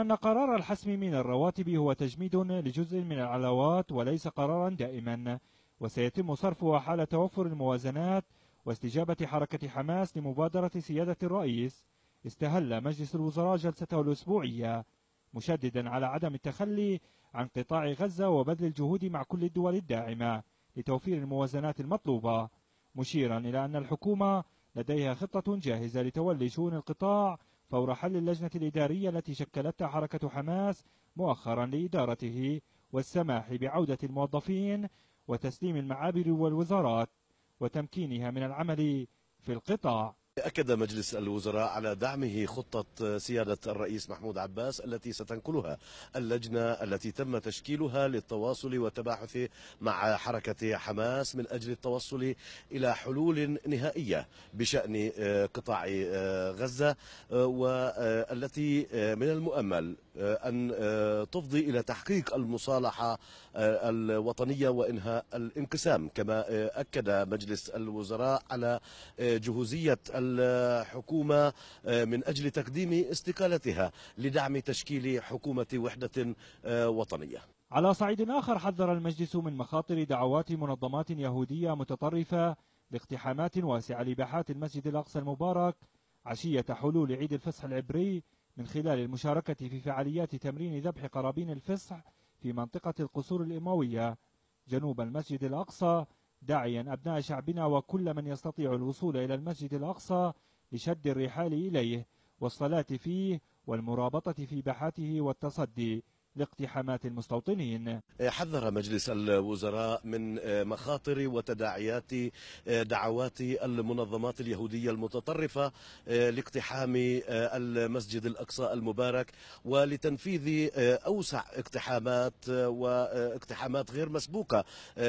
أن قرار الحسم من الرواتب هو تجميد لجزء من العلاوات وليس قرارا دائما وسيتم صرفها حال توفر الموازنات واستجابة حركة حماس لمبادرة سيادة الرئيس استهل مجلس الوزراء جلسته الأسبوعية مشددا على عدم التخلي عن قطاع غزة وبذل الجهود مع كل الدول الداعمة لتوفير الموازنات المطلوبة مشيرا إلى أن الحكومة لديها خطة جاهزة لتولي شؤون القطاع فور حل اللجنة الإدارية التي شكلتها حركة حماس مؤخرا لإدارته والسماح بعودة الموظفين وتسليم المعابر والوزارات وتمكينها من العمل في القطاع أكد مجلس الوزراء على دعمه خطة سيادة الرئيس محمود عباس التي ستنقلها اللجنة التي تم تشكيلها للتواصل والتباحث مع حركة حماس من أجل التوصل إلى حلول نهائية بشأن آه، قطاع آه، غزة آه، والتي من المؤمل أن تفضي إلى تحقيق المصالحة الوطنية وإنهاء الانقسام كما أكد مجلس الوزراء على جهوزية الحكومة آه، من أجل تقديم استقالتها لدعم تشكيل حكومة وحدة آه، وطنية على صعيد آخر حذر المجلس من مخاطر دعوات منظمات يهودية متطرفة لاقتحامات واسعة لباحات المسجد الأقصى المبارك عشية حلول عيد الفصح العبري من خلال المشاركة في فعاليات تمرين ذبح قرابين الفصح في منطقة القصور الإموية جنوب المسجد الأقصى داعيا أبناء شعبنا وكل من يستطيع الوصول إلى المسجد الأقصى لشد الرحال إليه والصلاة فيه والمرابطة في باحته والتصدي لاقتحامات المستوطنين إيه، حذر مجلس الوزراء من إيه، مخاطر وتداعيات إيه، دعوات المنظمات اليهودية المتطرفة لاقتحام المسجد الأقصى المبارك ولتنفيذ أوسع اقتحامات واقتحامات غير مسبوقة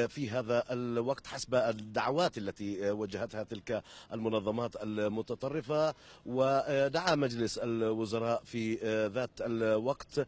في هذا الوقت حسب الدعوات التي وجهتها تلك المنظمات المتطرفة ودعا مجلس الوزراء في ذات الوقت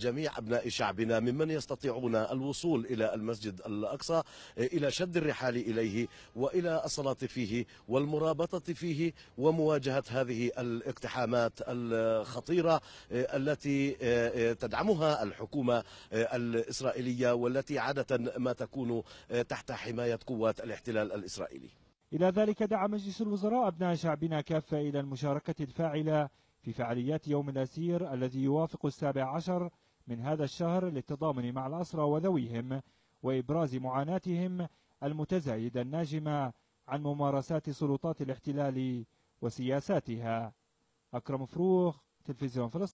جميع أبناء شعبنا ممن يستطيعون الوصول إلى المسجد الأقصى إلى شد الرحال إليه وإلى الصلاة فيه والمرابطة فيه ومواجهة هذه الاقتحامات الخطيرة آه، التي آه، آه، تدعمها الحكومة الإسرائيلية والتي عادة ما تكون تحت حماية قوات الاحتلال الإسرائيلي إلى ذلك دعا مجلس الوزراء أبناء شعبنا كافة إلى المشاركة الفاعلة في فعاليات يوم الأسير الذي يوافق السابع عشر من هذا الشهر للتضامن مع الأسرى وذويهم وإبراز معاناتهم المتزايدة الناجمة عن ممارسات سلطات الاحتلال وسياساتها أكرم فروخ تلفزيون فلسطين